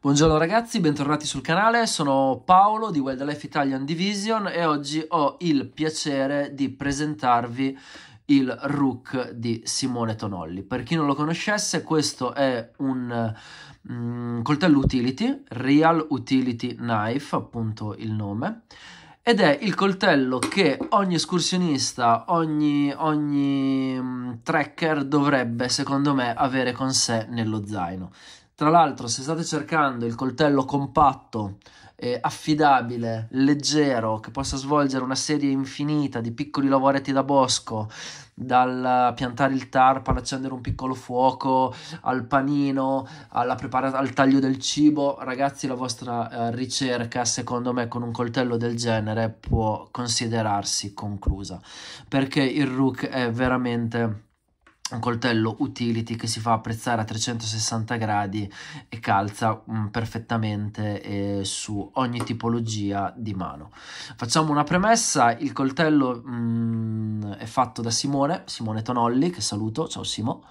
Buongiorno ragazzi, bentornati sul canale, sono Paolo di Wildlife Italian Division e oggi ho il piacere di presentarvi il Rook di Simone Tonolli. Per chi non lo conoscesse, questo è un mm, coltello utility, Real Utility Knife, appunto il nome, ed è il coltello che ogni escursionista, ogni, ogni mm, trekker dovrebbe, secondo me, avere con sé nello zaino. Tra l'altro, se state cercando il coltello compatto, eh, affidabile, leggero, che possa svolgere una serie infinita di piccoli lavoretti da bosco, dal piantare il tarpa all'accendere un piccolo fuoco, al panino, prepara- al taglio del cibo, ragazzi, la vostra eh, ricerca, secondo me, con un coltello del genere può considerarsi conclusa, perché il Rook è veramente un coltello utility che si fa apprezzare a 360 gradi e calza mh, mm, perfettamente eh, su ogni tipologia di mano. Facciamo una premessa, il coltello mh, mm, è fatto da Simone, Simone Tonolli, che saluto, ciao Simo,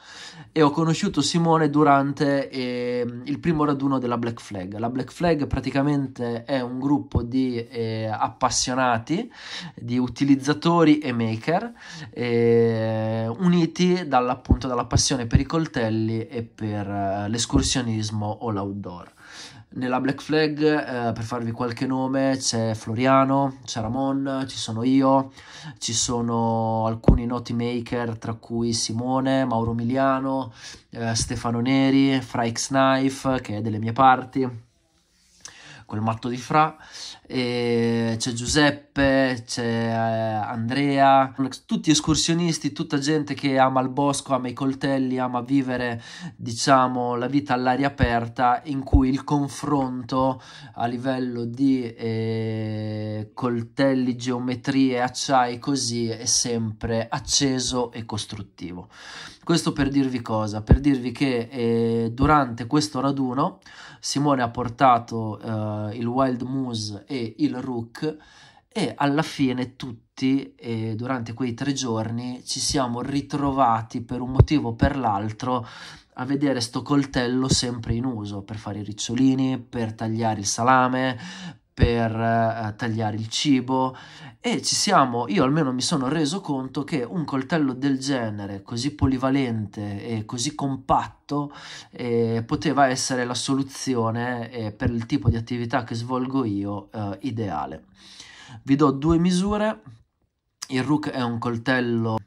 e ho conosciuto Simone durante eh, il primo raduno della Black Flag. La Black Flag praticamente è un gruppo di eh, appassionati, di utilizzatori e maker, eh, uniti dall'appunto dalla passione per i coltelli e per eh, l'escursionismo o l'outdoor. Nella Black Flag, eh, per farvi qualche nome, c'è Floriano, c'è Ramon, ci sono io, ci sono alcuni noti maker tra cui Simone, Mauro Miliano, eh, Stefano Neri, Frykes Knife che è delle mie parti quel matto di Fra, c'è Giuseppe, c'è eh, Andrea, tutti escursionisti, tutta gente che ama il bosco, ama i coltelli, ama vivere diciamo la vita all'aria aperta in cui il confronto a livello di eh, coltelli, geometrie, acciai così è sempre acceso e costruttivo. Questo per dirvi cosa? Per dirvi che eh, durante questo raduno Simone ha portato eh, il Wild Moose e il Rook e alla fine tutti eh, durante quei tre giorni ci siamo ritrovati per un motivo o per l'altro a vedere sto coltello sempre in uso per fare i ricciolini, per tagliare il salame, per eh, tagliare il cibo e ci siamo, io almeno mi sono reso conto che un coltello del genere, così polivalente e così compatto, eh, poteva essere la soluzione eh, per il tipo di attività che svolgo io eh, ideale. Vi do due misure, il Rook è un coltello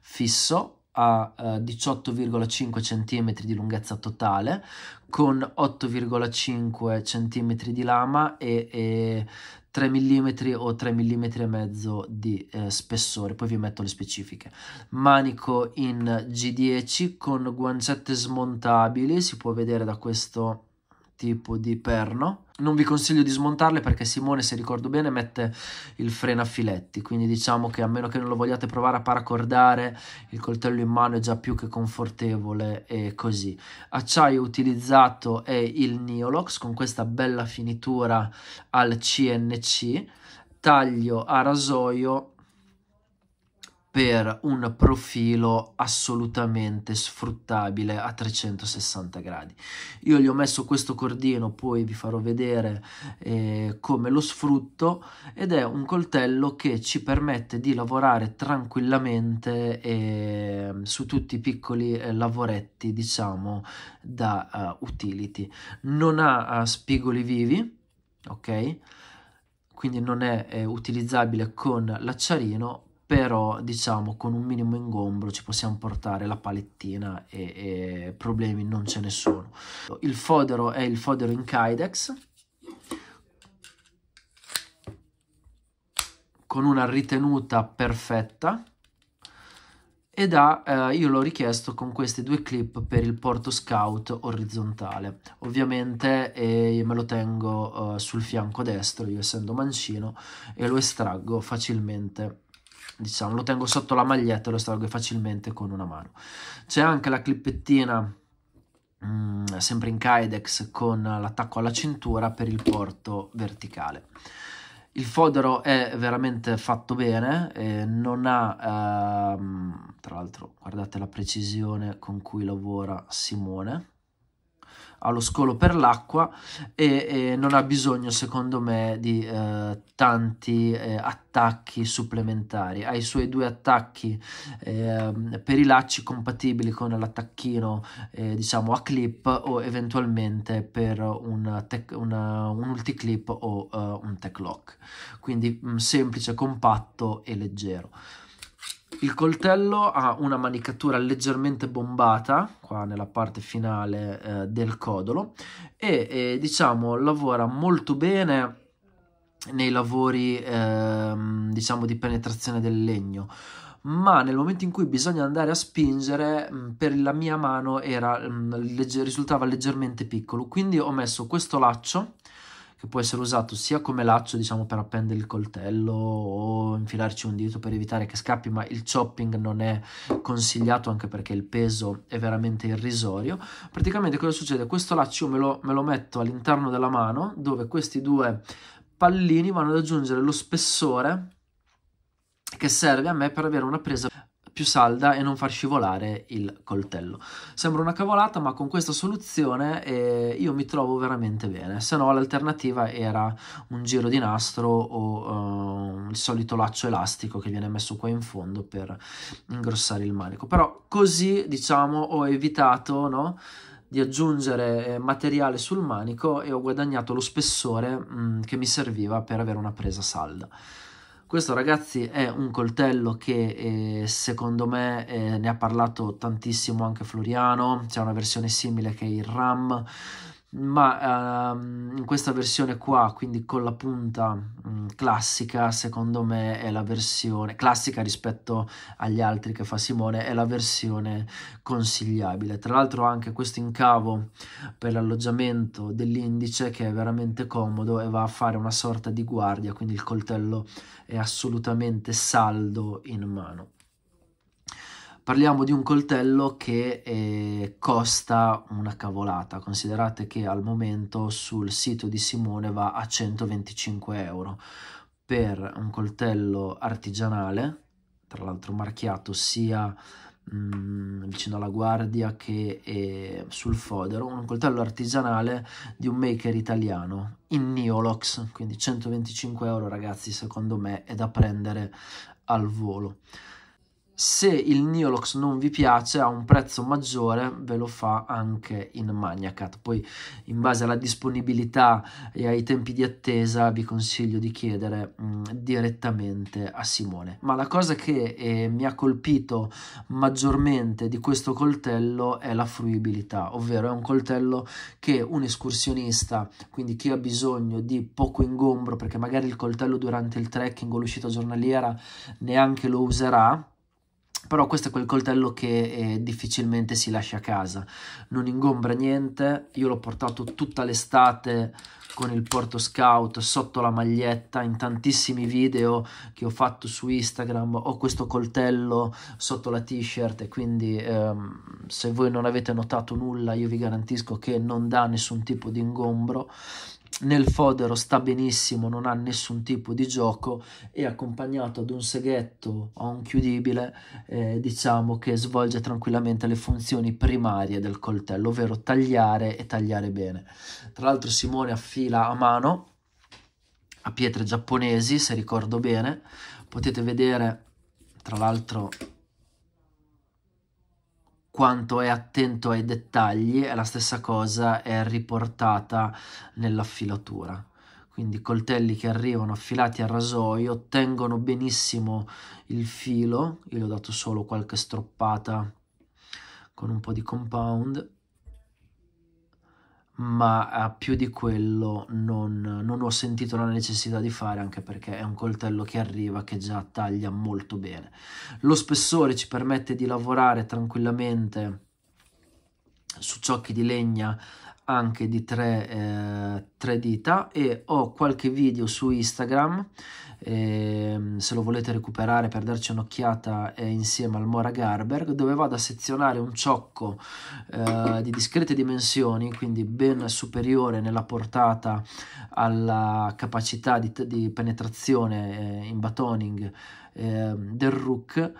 fisso a eh, 18,5 cm di lunghezza totale con 8,5 cm di lama e, e 3 mm o 3 mm e mezzo di eh, spessore, poi vi metto le specifiche. Manico in G10 con guancette smontabili, si può vedere da questo tipo di perno non vi consiglio di smontarle perché Simone, se ricordo bene, mette il freno a filetti, quindi diciamo che a meno che non lo vogliate provare a paracordare, il coltello in mano è già più che confortevole e così. Acciaio utilizzato è il Neolox con questa bella finitura al CNC, taglio a rasoio per un profilo assolutamente sfruttabile a 360 gradi. Io gli ho messo questo cordino, poi vi farò vedere eh, come lo sfrutto ed è un coltello che ci permette di lavorare tranquillamente eh, su tutti i piccoli eh, lavoretti, diciamo, da uh, utility. Non ha uh, spigoli vivi, ok? Quindi non è eh, utilizzabile con l'acciarino, però diciamo con un minimo ingombro ci possiamo portare la palettina e, e problemi non ce ne sono. Il fodero è il fodero in Kydex con una ritenuta perfetta ed ha, eh, io l'ho richiesto con questi due clip per il porto scout orizzontale ovviamente eh, me lo tengo eh, sul fianco destro io essendo mancino e lo estraggo facilmente diciamo lo tengo sotto la maglietta e lo estraggo facilmente con una mano c'è anche la clippettina mh, mm, sempre in kydex con l'attacco alla cintura per il porto verticale il fodero è veramente fatto bene, eh, non ha, ehm, tra l'altro guardate la precisione con cui lavora Simone, allo scolo per l'acqua e, e non ha bisogno secondo me di eh, tanti eh, attacchi supplementari ha i suoi due attacchi ehm, per i lacci compatibili con l'attacchino eh, diciamo a clip o eventualmente per una tech, una, un ulti clip o uh, un tech lock quindi mh, mm, semplice compatto e leggero il coltello ha una manicatura leggermente bombata, qua nella parte finale eh, del codolo, e eh, diciamo lavora molto bene nei lavori ehm, diciamo di penetrazione del legno ma nel momento in cui bisogna andare a spingere mm, per la mia mano era, mm, risultava leggermente piccolo quindi ho messo questo laccio che può essere usato sia come laccio, diciamo, per appendere il coltello o infilarci un dito per evitare che scappi, ma il chopping non è consigliato anche perché il peso è veramente irrisorio. Praticamente cosa succede? Questo laccio me lo, me lo metto all'interno della mano, dove questi due pallini vanno ad aggiungere lo spessore che serve a me per avere una presa più salda e non far scivolare il coltello. Sembra una cavolata, ma con questa soluzione eh, io mi trovo veramente bene, se no l'alternativa era un giro di nastro o eh, il solito laccio elastico che viene messo qua in fondo per ingrossare il manico. Però così, diciamo, ho evitato, no? di aggiungere eh, materiale sul manico e ho guadagnato lo spessore mh, mm, che mi serviva per avere una presa salda. Questo ragazzi è un coltello che eh, secondo me eh, ne ha parlato tantissimo anche Floriano, c'è una versione simile che è il RAM, ma ehm, in questa versione qua, quindi con la punta mh, mm, classica, secondo me è la versione classica rispetto agli altri che fa Simone, è la versione consigliabile. Tra l'altro anche questo incavo per l'alloggiamento dell'indice che è veramente comodo e va a fare una sorta di guardia, quindi il coltello è assolutamente saldo in mano. Parliamo di un coltello che eh, costa una cavolata, considerate che al momento sul sito di Simone va a 125 euro per un coltello artigianale, tra l'altro marchiato sia mh, mm, vicino alla guardia che eh, sul fodero, un coltello artigianale di un maker italiano in Neolox, quindi 125 euro ragazzi secondo me è da prendere al volo se il Neolox non vi piace a un prezzo maggiore ve lo fa anche in Magnacat poi in base alla disponibilità e ai tempi di attesa vi consiglio di chiedere mh, mm, direttamente a Simone ma la cosa che eh, mi ha colpito maggiormente di questo coltello è la fruibilità ovvero è un coltello che un escursionista quindi chi ha bisogno di poco ingombro perché magari il coltello durante il trekking o l'uscita giornaliera neanche lo userà però questo è quel coltello che eh, difficilmente si lascia a casa, non ingombra niente, io l'ho portato tutta l'estate con il porto scout sotto la maglietta in tantissimi video che ho fatto su Instagram ho questo coltello sotto la t-shirt e quindi ehm, se voi non avete notato nulla io vi garantisco che non dà nessun tipo di ingombro nel fodero sta benissimo, non ha nessun tipo di gioco, è accompagnato ad un seghetto o un chiudibile, eh, diciamo che svolge tranquillamente le funzioni primarie del coltello, ovvero tagliare e tagliare bene. Tra l'altro Simone affila a mano, a pietre giapponesi, se ricordo bene, potete vedere tra l'altro quanto è attento ai dettagli e la stessa cosa è riportata nell'affilatura. Quindi i coltelli che arrivano affilati al rasoio tengono benissimo il filo, io gli ho dato solo qualche stroppata con un po' di compound ma eh, più di quello non, non ho sentito la necessità di fare anche perché è un coltello che arriva che già taglia molto bene. Lo spessore ci permette di lavorare tranquillamente su ciocchi di legna anche di tre, eh, tre, dita e ho qualche video su Instagram eh, se lo volete recuperare per darci un'occhiata è insieme al Mora Garberg dove vado a sezionare un ciocco eh, di discrete dimensioni quindi ben superiore nella portata alla capacità di, di penetrazione eh, in batoning ehm, del rook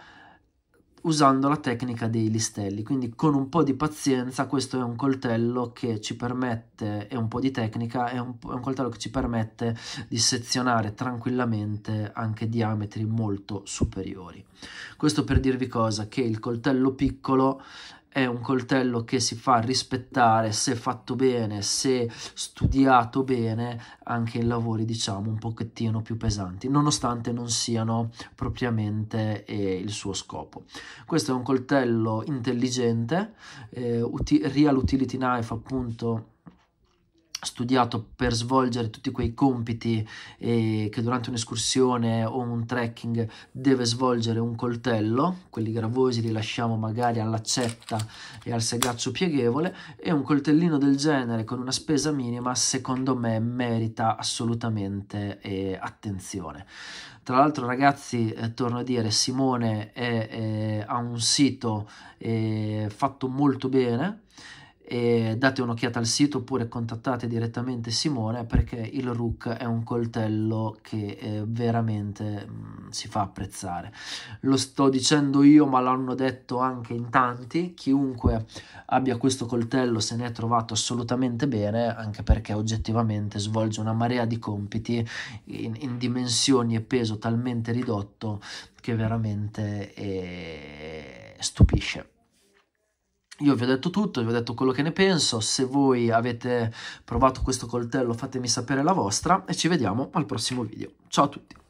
usando la tecnica dei listelli, quindi con un po' di pazienza questo è un coltello che ci permette, e un po' di tecnica, è un, è un, coltello che ci permette di sezionare tranquillamente anche diametri molto superiori. Questo per dirvi cosa? Che il coltello piccolo è un coltello che si fa rispettare se fatto bene, se studiato bene, anche in lavori diciamo un pochettino più pesanti, nonostante non siano propriamente eh, il suo scopo. Questo è un coltello intelligente, eh, real utility knife appunto studiato per svolgere tutti quei compiti eh, che durante un'escursione o un trekking deve svolgere un coltello, quelli gravosi li lasciamo magari all'accetta e al segaccio pieghevole e un coltellino del genere con una spesa minima secondo me merita assolutamente eh, attenzione. Tra l'altro ragazzi, eh, torno a dire, Simone è, è, eh, ha un sito eh, fatto molto bene, e date un'occhiata al sito oppure contattate direttamente Simone perché il Rook è un coltello che eh, veramente mh, mm, si fa apprezzare. Lo sto dicendo io ma l'hanno detto anche in tanti, chiunque abbia questo coltello se ne è trovato assolutamente bene anche perché oggettivamente svolge una marea di compiti in, in dimensioni e peso talmente ridotto che veramente eh, stupisce. Io vi ho detto tutto, vi ho detto quello che ne penso, se voi avete provato questo coltello fatemi sapere la vostra e ci vediamo al prossimo video. Ciao a tutti!